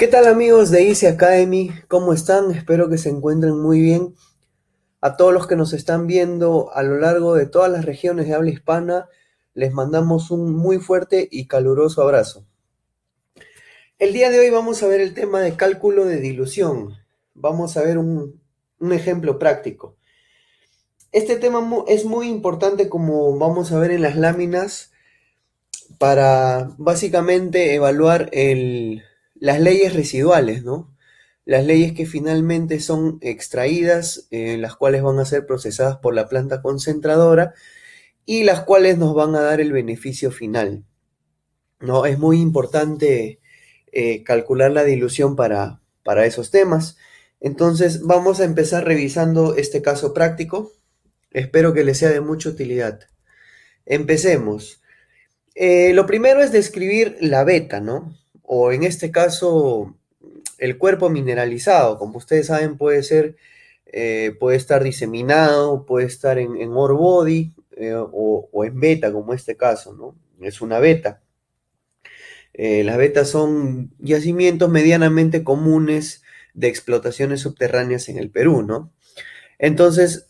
¿Qué tal amigos de Easy Academy? ¿Cómo están? Espero que se encuentren muy bien. A todos los que nos están viendo a lo largo de todas las regiones de habla hispana, les mandamos un muy fuerte y caluroso abrazo. El día de hoy vamos a ver el tema de cálculo de dilución. Vamos a ver un, un ejemplo práctico. Este tema es muy importante como vamos a ver en las láminas para básicamente evaluar el, las leyes residuales, ¿no? Las leyes que finalmente son extraídas, eh, las cuales van a ser procesadas por la planta concentradora y las cuales nos van a dar el beneficio final. ¿no? Es muy importante eh, calcular la dilución para, para esos temas. Entonces vamos a empezar revisando este caso práctico. Espero que les sea de mucha utilidad. Empecemos. Eh, lo primero es describir la beta, ¿no? o en este caso el cuerpo mineralizado, como ustedes saben, puede ser, eh, puede estar diseminado, puede estar en, en body eh, o, en beta, como este caso, ¿no? Es una beta. Eh, las betas son yacimientos medianamente comunes de explotaciones subterráneas en el Perú, ¿no? Entonces,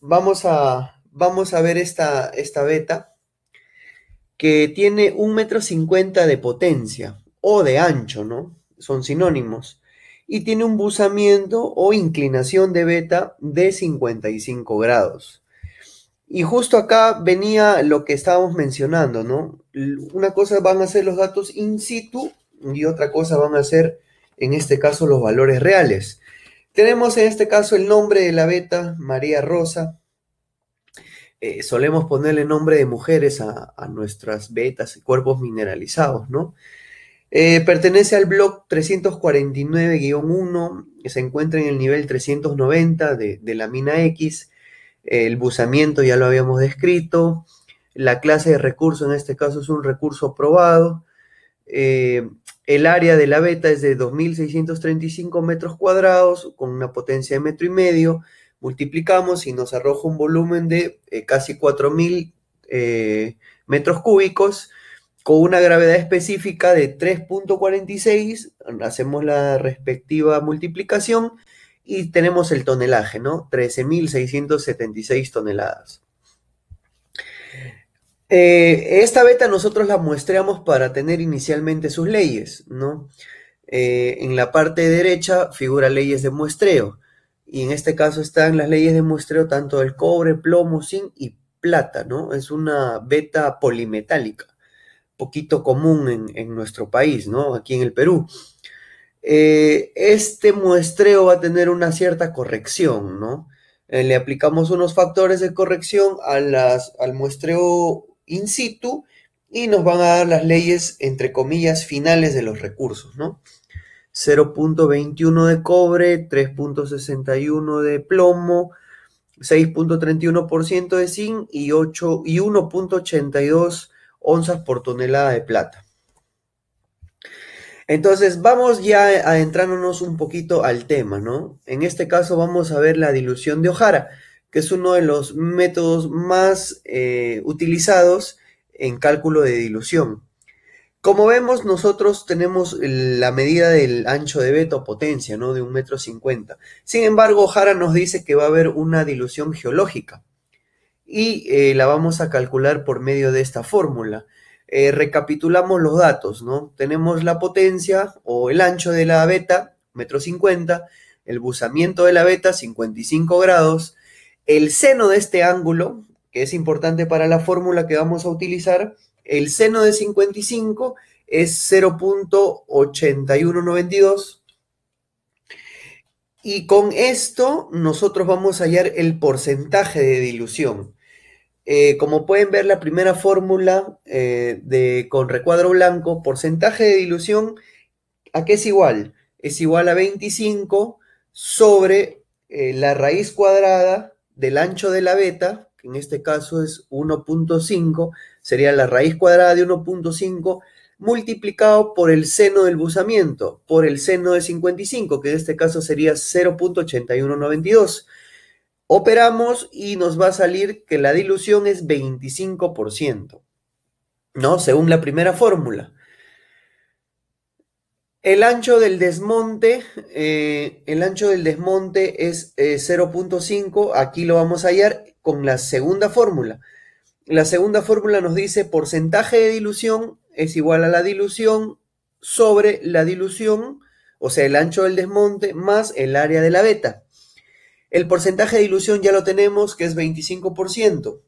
vamos, a, vamos a ver esta, esta beta que tiene un metro cincuenta de potencia o de ancho, ¿no? Son sinónimos. Y tiene un buzamiento o inclinación de beta de 55 grados. Y justo acá venía lo que estábamos mencionando, ¿no? Una cosa van a ser los datos in situ y otra cosa van a ser, en este caso, los valores reales. Tenemos en este caso el nombre de la beta, María Rosa. Eh, solemos ponerle nombre de mujeres a, nuestras betas, y cuerpos mineralizados, ¿no? Eh, pertenece al blog 349-1, que se encuentra en el nivel 390 de, la mina X. El buzamiento ya lo habíamos descrito. La clase de recurso en este caso es un recurso probado. Eh, el área de la beta es de 2.635 metros cuadrados con una potencia de metro y medio. Multiplicamos y nos arroja un volumen de eh, casi 4.000 metros cúbicos con una gravedad específica de 3.46, hacemos la respectiva multiplicación y tenemos el tonelaje, ¿no? 13.676 toneladas. Eh, esta beta nosotros la muestreamos para tener inicialmente sus leyes, ¿no? Eh, en la parte derecha figura leyes de muestreo y en este caso están las leyes de muestreo tanto del cobre, plomo, zinc y plata, ¿no? Es una beta polimetálica poquito común en, nuestro país, ¿no? Aquí en el Perú. Eh, este muestreo va a tener una cierta corrección, ¿no? Eh, le aplicamos unos factores de corrección a las, al muestreo in situ y nos van a dar las leyes, entre comillas, finales de los recursos, ¿no? 0.21 de cobre, 3.61 de plomo, 6.31% de zinc y, y 1.82 onzas por tonelada de plata. Entonces, vamos ya adentrándonos un poquito al tema, ¿no? En este caso vamos a ver la dilución de Ojara, que es uno de los métodos más eh, utilizados en cálculo de dilución. Como vemos, nosotros tenemos la medida del ancho de beta o potencia, ¿no? De un metro cincuenta. Sin embargo, Ojara nos dice que va a haber una dilución geológica y eh, la vamos a calcular por medio de esta fórmula. Eh, recapitulamos los datos, ¿no? Tenemos la potencia o el ancho de la beta, metro 50, el buzamiento de la beta, 55 grados, el seno de este ángulo, que es importante para la fórmula que vamos a utilizar, el seno de 55 es 0.8192 y con esto nosotros vamos a hallar el porcentaje de dilución. Eh, como pueden ver, la primera fórmula eh, de, con recuadro blanco, porcentaje de dilución, ¿a qué es igual? Es igual a 25 sobre eh, la raíz cuadrada del ancho de la beta, que en este caso es 1.5, sería la raíz cuadrada de 1.5 multiplicado por el seno del buzamiento, por el seno de 55, que en este caso sería 0.8192. Operamos y nos va a salir que la dilución es 25%, ¿no? Según la primera fórmula. El ancho del desmonte, eh, el ancho del desmonte es 0.5, eh, aquí lo vamos a hallar con la segunda fórmula. La segunda fórmula nos dice porcentaje de dilución es igual a la dilución sobre la dilución, o sea, el ancho del desmonte más el área de la beta. El porcentaje de dilución ya lo tenemos, que es 25%.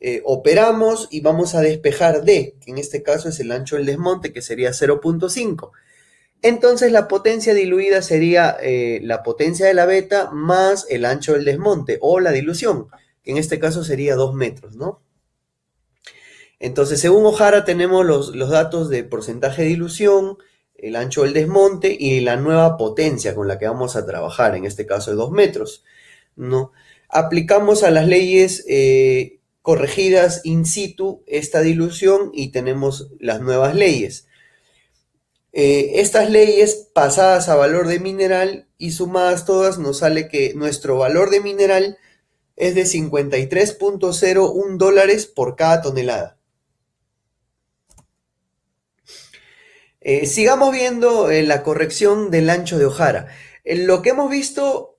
Eh, operamos y vamos a despejar D, que en este caso es el ancho del desmonte, que sería 0.5. Entonces la potencia diluida sería eh, la potencia de la beta más el ancho del desmonte o la dilución, que en este caso sería 2 metros, ¿no? Entonces, según Ojara tenemos los, datos de porcentaje de dilución, el ancho del desmonte y la nueva potencia con la que vamos a trabajar, en este caso de 2 metros. ¿no? Aplicamos a las leyes eh, corregidas in situ esta dilución y tenemos las nuevas leyes. Eh, estas leyes pasadas a valor de mineral y sumadas todas nos sale que nuestro valor de mineral es de 53.01 dólares por cada tonelada. Eh, sigamos viendo eh, la corrección del ancho de Ojara. Eh, lo que hemos visto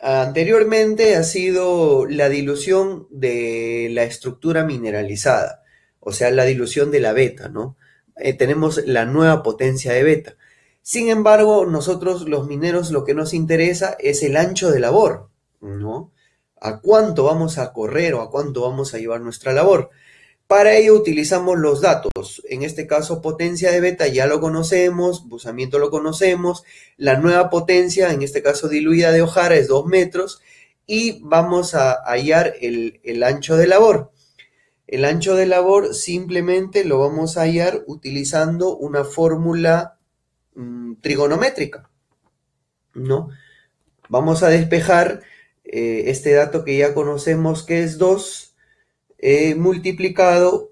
anteriormente ha sido la dilución de la estructura mineralizada, o sea, la dilución de la beta, ¿no? tenemos la nueva potencia de beta. Sin embargo, nosotros los mineros lo que nos interesa es el ancho de labor, ¿no? A cuánto vamos a correr o a cuánto vamos a llevar nuestra labor. Para ello utilizamos los datos, en este caso potencia de beta ya lo conocemos, busamiento lo conocemos, la nueva potencia, en este caso diluida de hojara, es 2 metros y vamos a hallar el, ancho de labor. El ancho de labor simplemente lo vamos a hallar utilizando una fórmula mm, trigonométrica, ¿no? Vamos a despejar eh, este dato que ya conocemos que es 2 multiplicado,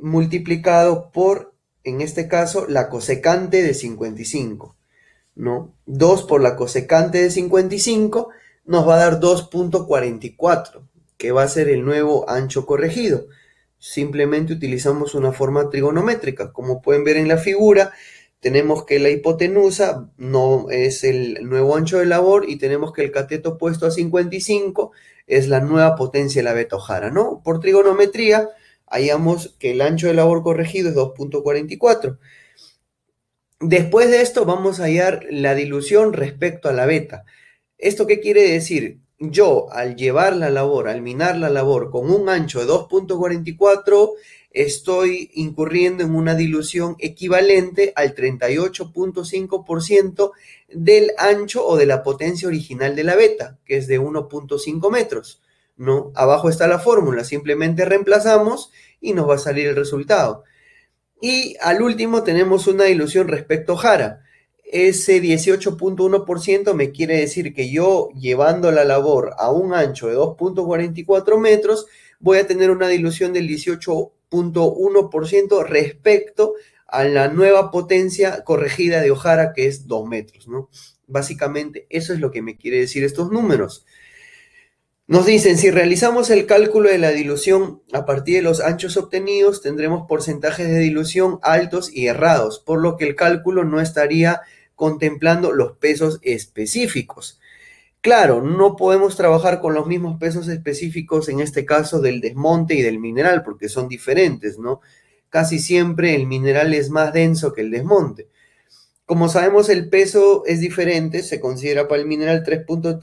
multiplicado por, en este caso, la cosecante de 55. ¿no? 2 por la cosecante de 55 nos va a dar 2.44, que va a ser el nuevo ancho corregido. Simplemente utilizamos una forma trigonométrica. Como pueden ver en la figura, tenemos que la hipotenusa no es el nuevo ancho de labor y tenemos que el cateto puesto a 55 es la nueva potencia de la beta ojara, ¿no? Por trigonometría hallamos que el ancho de labor corregido es 2.44. Después de esto vamos a hallar la dilución respecto a la beta. ¿Esto qué quiere decir? yo al llevar la labor, al minar la labor con un ancho de 2.44, estoy incurriendo en una dilución equivalente al 38.5% del ancho o de la potencia original de la beta, que es de 1.5 metros. ¿no? Abajo está la fórmula, simplemente reemplazamos y nos va a salir el resultado. Y al último tenemos una dilución respecto a Jara ese 18.1% me quiere decir que yo llevando la labor a un ancho de 2.44 metros, voy a tener una dilución del 18.1% respecto a la nueva potencia corregida de Ojara, que es 2 metros, ¿no? Básicamente, eso es lo que me quiere decir estos números. Nos dicen, si realizamos el cálculo de la dilución a partir de los anchos obtenidos, tendremos porcentajes de dilución altos y errados, por lo que el cálculo no estaría contemplando los pesos específicos. Claro, no podemos trabajar con los mismos pesos específicos en este caso del desmonte y del mineral, porque son diferentes, ¿no? Casi siempre el mineral es más denso que el desmonte. Como sabemos, el peso es diferente, se considera para el mineral 3.3,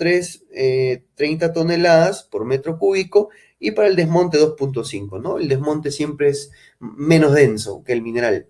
30 eh, toneladas por metro cúbico y para el desmonte 2.5, ¿no? El desmonte siempre es menos denso que el mineral.